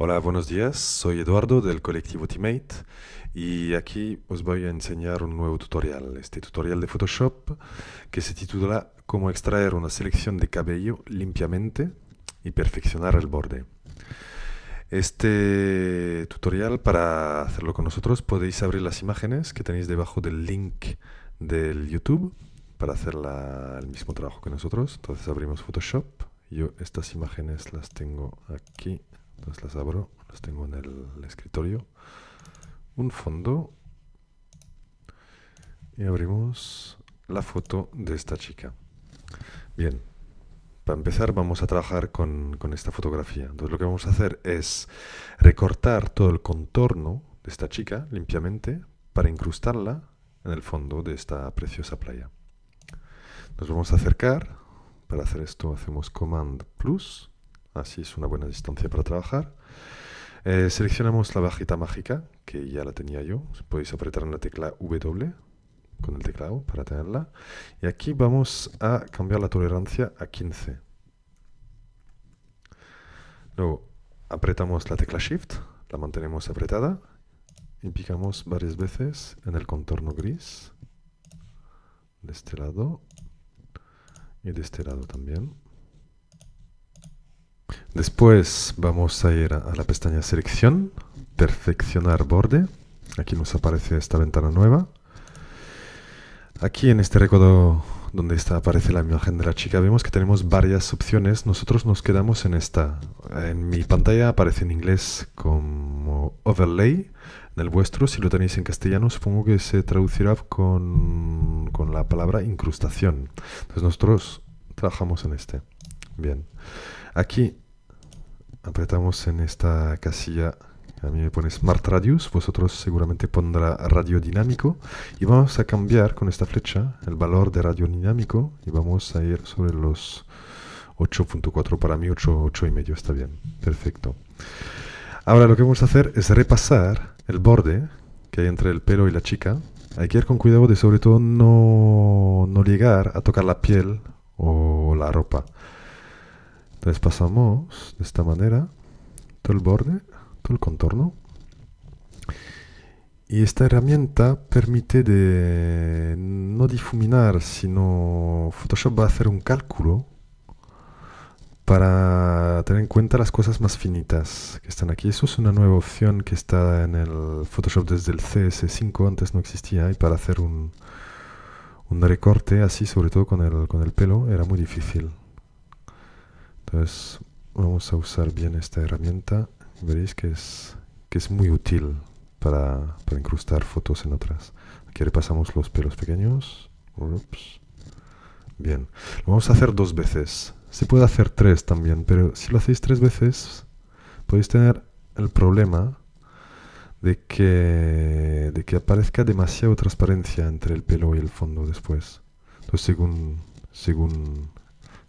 Hola, buenos días. Soy Eduardo del colectivo Teammate y aquí os voy a enseñar un nuevo tutorial. Este tutorial de Photoshop que se titula Cómo extraer una selección de cabello limpiamente y perfeccionar el borde. Este tutorial, para hacerlo con nosotros, podéis abrir las imágenes que tenéis debajo del link del YouTube para hacer el mismo trabajo que nosotros. Entonces abrimos Photoshop. Yo estas imágenes las tengo aquí. Entonces pues las abro, las tengo en el escritorio. Un fondo. Y abrimos la foto de esta chica. Bien, para empezar vamos a trabajar con, con, esta fotografía. Entonces lo que vamos a hacer es recortar todo el contorno de esta chica limpiamente para incrustarla en el fondo de esta preciosa playa. Nos vamos a acercar. Para hacer esto hacemos Command Plus así es una buena distancia para trabajar. Eh, seleccionamos la bajita mágica, que ya la tenía yo. Podéis apretar en la tecla W con el teclado para tenerla. Y aquí vamos a cambiar la tolerancia a 15. Luego apretamos la tecla Shift, la mantenemos apretada y picamos varias veces en el contorno gris de este lado y de este lado también. Después vamos a ir a la pestaña Selección, Perfeccionar borde. Aquí nos aparece esta ventana nueva. Aquí en este recodo donde está, aparece la imagen de la chica, vemos que tenemos varias opciones. Nosotros nos quedamos en esta. En mi pantalla aparece en inglés como overlay. En el vuestro, si lo tenéis en castellano, supongo que se traducirá con, con la palabra incrustación. Entonces nosotros trabajamos en este. Bien. Aquí apretamos en esta casilla, a mí me pone Smart Radius, vosotros seguramente pondrá radio dinámico y vamos a cambiar con esta flecha el valor de radio dinámico y vamos a ir sobre los 8.4, para mí 8, y medio está bien, perfecto. Ahora lo que vamos a hacer es repasar el borde que hay entre el pelo y la chica. Hay que ir con cuidado de sobre todo no, no llegar a tocar la piel o la ropa. Les pasamos de esta manera todo el borde, todo el contorno. Y esta herramienta permite de no difuminar, sino Photoshop va a hacer un cálculo para tener en cuenta las cosas más finitas que están aquí. Eso es una nueva opción que está en el Photoshop desde el CS5, antes no existía, y para hacer un, recorte así, sobre todo con el, con el pelo, era muy difícil. Entonces vamos a usar bien esta herramienta. Veréis que es, que es muy útil para, incrustar fotos en otras. Aquí repasamos los pelos pequeños. Bien, lo vamos a hacer dos veces. Se puede hacer tres también, pero si lo hacéis tres veces, podéis tener el problema de que, aparezca demasiado transparencia entre el pelo y el fondo después. Entonces, según, según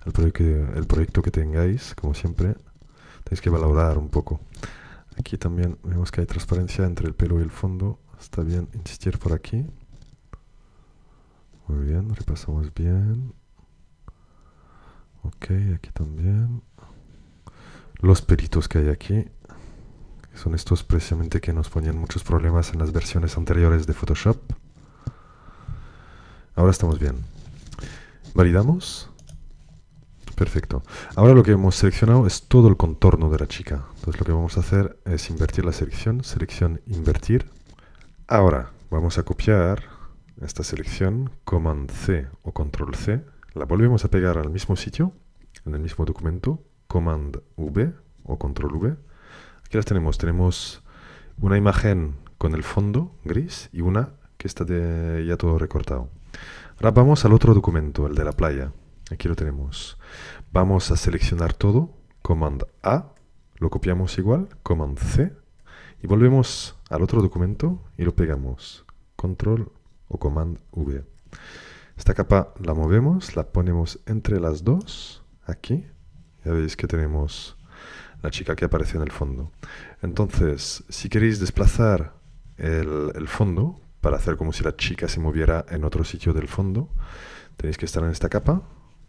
el, proyecto, el proyecto que tengáis, como siempre, tenéis que valorar un poco. Aquí también vemos que hay transparencia entre el pelo y el fondo. Está bien insistir por aquí. Muy bien, repasamos bien. Ok, aquí también. Los peritos que hay aquí. Son estos precisamente que nos ponían muchos problemas en las versiones anteriores de Photoshop. Ahora estamos bien. Validamos. Perfecto. Ahora lo que hemos seleccionado es todo el contorno de la chica. Entonces lo que vamos a hacer es invertir la selección, selección invertir. Ahora vamos a copiar esta selección, Command C o Control C. La volvemos a pegar al mismo sitio, en el mismo documento, Command V o Control V. Aquí las tenemos. Tenemos una imagen con el fondo gris y una que está ya todo recortado. Ahora vamos al otro documento, el de la playa. Aquí lo tenemos. Vamos a seleccionar todo. Command A. Lo copiamos igual. Command C. Y volvemos al otro documento y lo pegamos. Control o Command V. Esta capa la movemos, la ponemos entre las dos. Aquí. Ya veis que tenemos la chica que aparece en el fondo. Entonces, si queréis desplazar el, el fondo para hacer como si la chica se moviera en otro sitio del fondo, tenéis que estar en esta capa,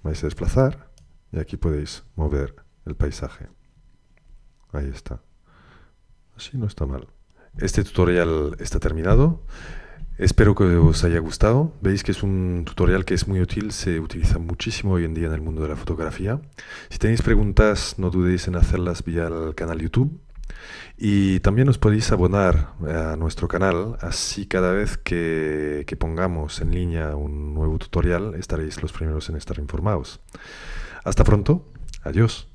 vais a desplazar y aquí podéis mover el paisaje. Ahí está. Así no está mal. Este tutorial está terminado. Espero que os haya gustado. Veis que es un tutorial que es muy útil, se utiliza muchísimo hoy en día en el mundo de la fotografía. Si tenéis preguntas, no dudéis en hacerlas vía el canal YouTube. Y también os podéis abonar eh, a nuestro canal, así cada vez que, que, pongamos en línea un nuevo tutorial estaréis los primeros en estar informados. Hasta pronto, adiós.